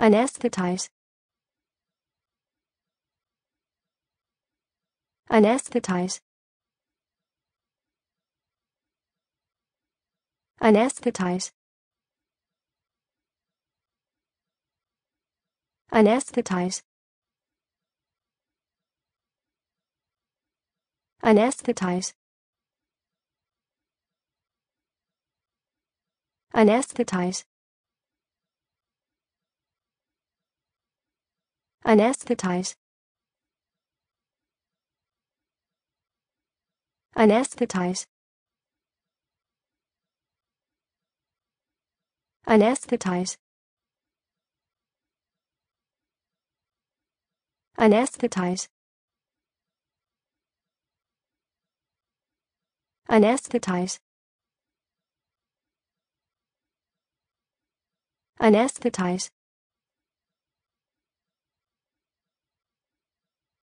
Anesthetize. Anesthetize. Anesthetize. Anesthetize. Anesthetize. Anesthetize. Anesthetize. Anesthetize. Anesthetize. Anesthetize. Anesthetize. Anesthetize.